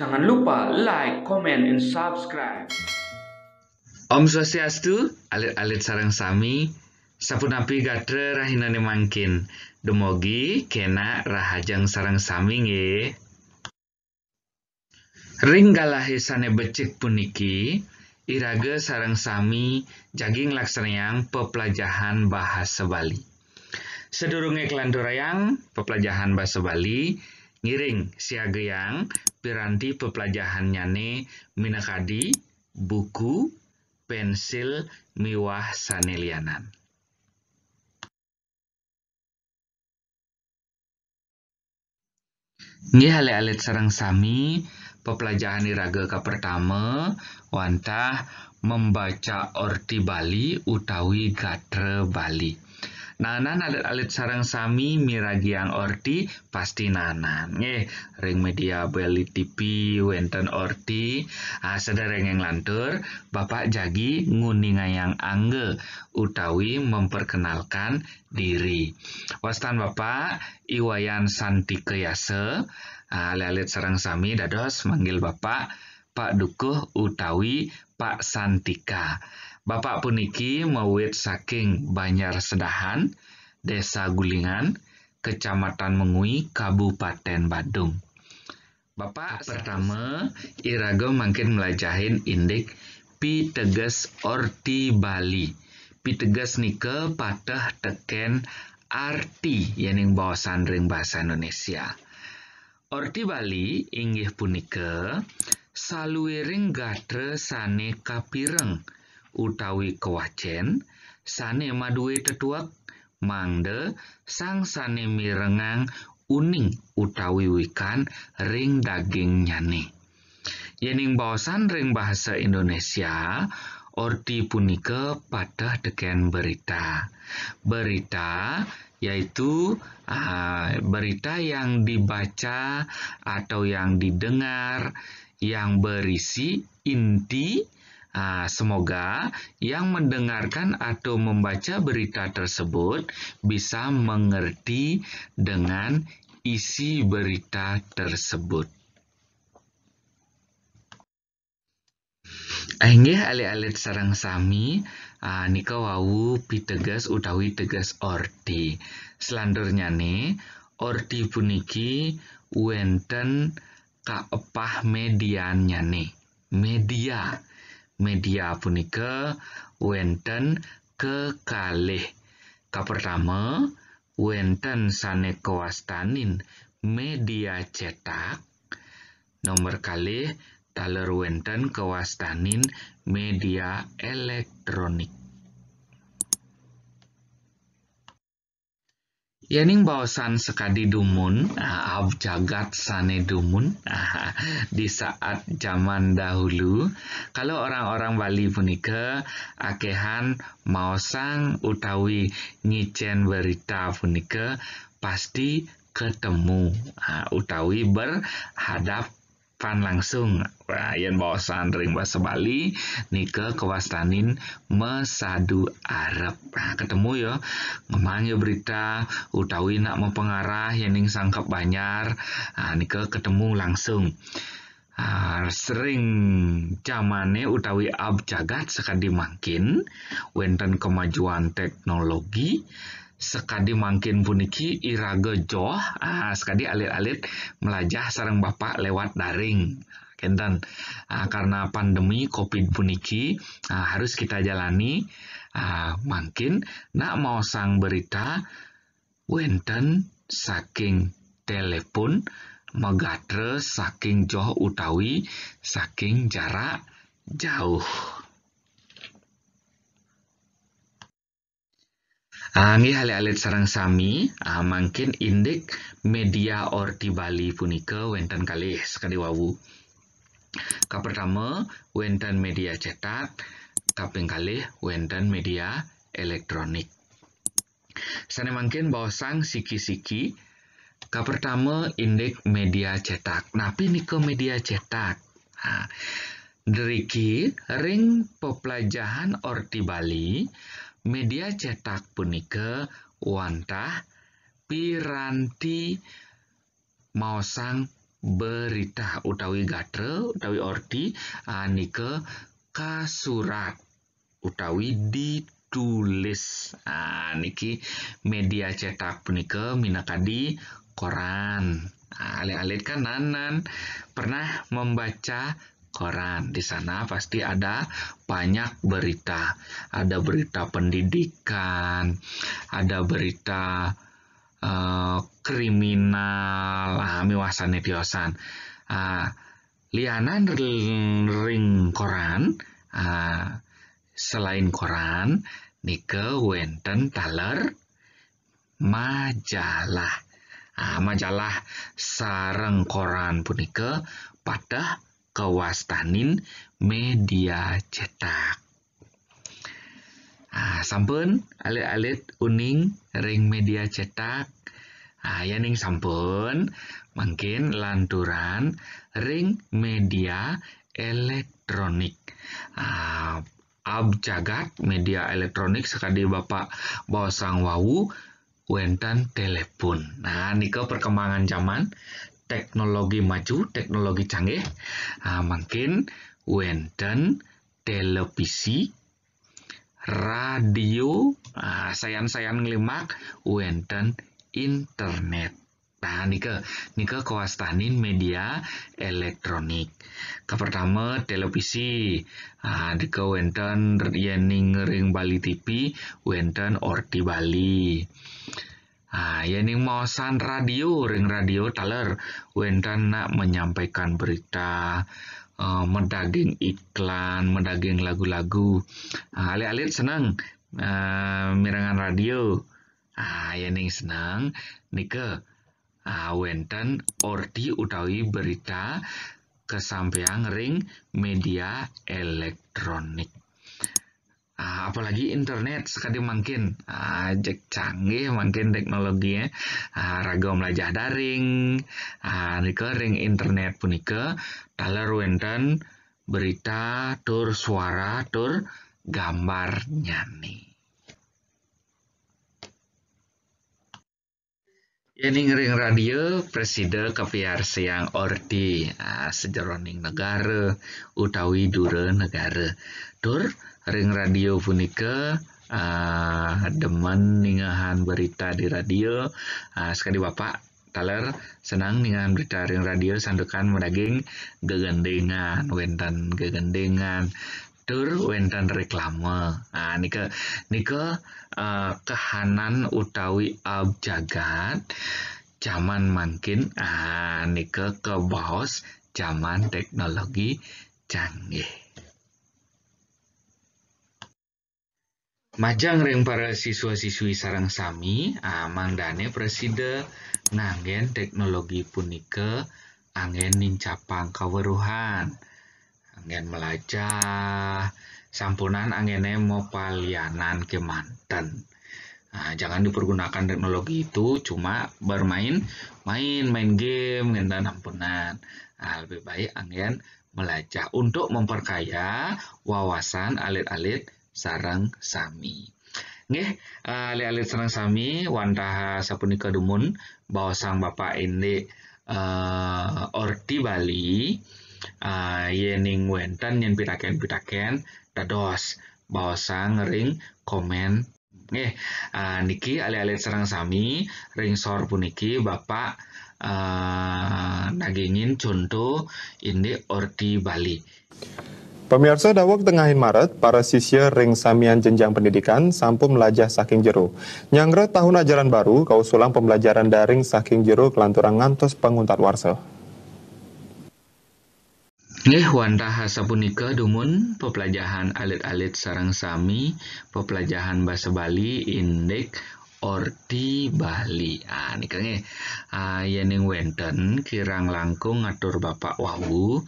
Jangan lupa like, comment, and subscribe. Om Swastiastu, alit-alit sarang sami, sapunapi gatre rahinane mangkin. Demogi kena rahajang sarang sami nge. Ringgalahe sane becik puniki, irage sarang sami jaging laksanayang pepelajahan bahasa Bali. Sedurunge kelandurayang pepelajahan bahasa Bali, ngiring siageang piranti pepelajahan nyane minakadi buku pensil miwah sanelianan. Ini hal alet sarang sami pepelajahan iraga ke pertama wantah membaca orti Bali utawi gatre Bali nanan alit alit sarang sami miragiang orti pasti nanan eh ring media beli TV wenten orti ah sedereng yang lantur bapak jagi nguninga yang angge utawi memperkenalkan diri wastan bapak iwayan santi yase. ah, alit sarang sami dados manggil bapak Pak Dukuh utawi Pak Santika. Bapak puniki mawit saking Banyar Sedahan, Desa Gulingan, Kecamatan Mengui, Kabupaten Badung. Bapak pertama Irago makin melajahin indik pi teges orti Bali. Pi teges nike patah teken arti yang bawasan ring bahasa Indonesia. Orti Bali inggih punika saluwering gatre sane kapireng utawi kewajen sane maduwe tetuak mangde sang sanemi mirengang uning utawi wikan ring daging nyane. Yening bawasan ring bahasa Indonesia Ordi punike pada deken berita. Berita yaitu uh, berita yang dibaca atau yang didengar yang berisi inti Nah, semoga yang mendengarkan atau membaca berita tersebut bisa mengerti dengan isi berita tersebut. Ainggih alit-alit sarang sami uh, nika wau pitegas utawi tegas ordi. Selandernya nih ordi puniki wenten kaepah medianya nih media media punika wonten kekalih kapertama wonten kewastanin media cetak nomor kalih taler wenten kewastanin media elektronik Yening bawasan sekadi dumun, ab ah, jagat sane dumun, ah, di saat zaman dahulu, kalau orang-orang Bali punika akehan maosang utawi nyicen berita punika pasti ketemu ah, utawi berhadap pan langsung Wah, yang sandring sandring sebali, Bali nike kewastanin mesadu Arab nah, ketemu yo ngemang yo berita utawi nak mau mempengarah yening sangkap banyak, nah, nike ketemu langsung ah, sering zamane utawi abjagat sekadi makin wenten kemajuan teknologi sekadi makin puniki irage joh ah, sekadi alit-alit melajah sarang bapak lewat daring kenten ah, karena pandemi covid puniki ah, harus kita jalani ah, mangkin nak mau sang berita wenten saking telepon megatre saking joh utawi saking jarak jauh Anggi ah, hale alit sarang sami uh, ah, mungkin indik media or di Bali punika wenten kali sekali wawu. Ka pertama wenten media cetak, kaping kali wenten media elektronik. Sana mungkin bahwasang siki-siki Ka pertama indeks media cetak. Napi niko media cetak. Nah, Deriki ring pepelajahan di Bali Media cetak punika wantah piranti mausang berita utawi gatre utawi ordi anike ah, kasurat utawi ditulis. Nah, niki media cetak punika minakadi koran. Nah, Alit-alit kan pernah membaca koran. Di sana pasti ada banyak berita. Ada berita pendidikan, ada berita uh, kriminal, ah wasane diosan. Uh, ah, lianan ring koran, uh, selain koran, nike wenten taler majalah. Ah, majalah sarang koran punika pada kewastanin media cetak. Ah, sampun alit-alit uning ring media cetak. Ah, yaning sampun mungkin lanturan ring media elektronik. Ah, abjagat media elektronik sekali Bapak Bosang Wawu wentan telepon. Nah, niko perkembangan zaman teknologi maju, teknologi canggih, nah, makin televisi, radio, nah, sayang sayan ngelimak, wenden internet. Nah, nike, nike kewastanin media elektronik. Ke pertama, televisi, nah, nike wonten yening ring Bali TV, wenden orti Bali. Ah, ya mau san radio, ring radio taler, wendan nak menyampaikan berita, uh, mendaging iklan, mendaging lagu-lagu. Ah, alit-alit senang, uh, eh, mirangan radio. Ah, yening ya seneng, nike. Ah, Wendan ordi utawi berita kesampaian ring media elektronik uh, apalagi internet sekali mungkin uh, canggih makin teknologinya uh, ah, ragam belajar daring uh, recurring internet ke taler wenten berita tur suara tur gambar nyanyi ya, Ini ring radio presiden kepiar siang ordi uh, sejeroning negara utawi dure negara tur ring radio punika uh, demen ningahan berita di radio uh, sekali bapak Taler senang dengan berita ring radio sandukan mendaging gegendengan wentan gegendengan tur wentan reklame nah nika nika uh, kehanan utawi ab zaman makin ah nika ke bawah zaman teknologi canggih Majang para siswa-siswi sarang sami amang dane preside nanggen teknologi punike, angen nincapang kaweruhan angen melajah sampunan angene mopalianan ke manten nah, jangan dipergunakan teknologi itu cuma bermain main main game ngendan ampunan nah, lebih baik anggen melajah untuk memperkaya wawasan alit-alit sarang sami. Nggih, uh, eh, alit sarang sami wantaha sapunika dumun sang Bapak ini uh, eh, ordi Bali uh, yening wenten yen pitaken-pitaken dados sang ring komen nih uh, niki alit-alit sarang sami ring sor puniki Bapak uh, nagingin contoh ini ordi Bali. Pemirsa Dawak tengahin Maret, para sisir ring samian jenjang pendidikan sampu melajah saking jeru. Nyangre tahun ajaran baru, kau sulang pembelajaran daring saking jeru kelanturan ngantos penguntat warsa. wanda hasa Punika, dumun pepelajahan alit-alit sarang sami, pepelajahan bahasa Bali, indek, Ordi Bahlian. Ah, Kirane uh, ah, yening wenten kirang langkung ngatur Bapak Wawu,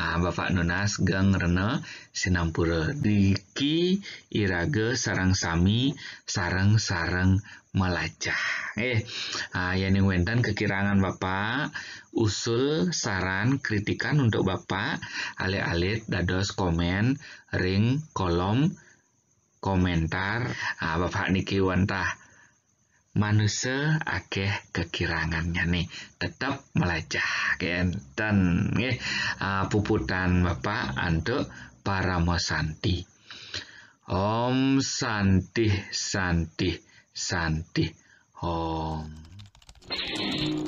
ah, Bapak Nunas geng rene sinampura. Diki irage sarang sami sarang-sarang melajah. Eh, uh, yening wenten kekirangan Bapak usul, saran, kritikan untuk Bapak alit-alit dados komen ring kolom komentar Bapak Niki wantah manusia akeh kekirangannya nih tetap melajah. kenten nggih uh, puputan Bapak antuk paramo santi Om Santi Santi Santi Om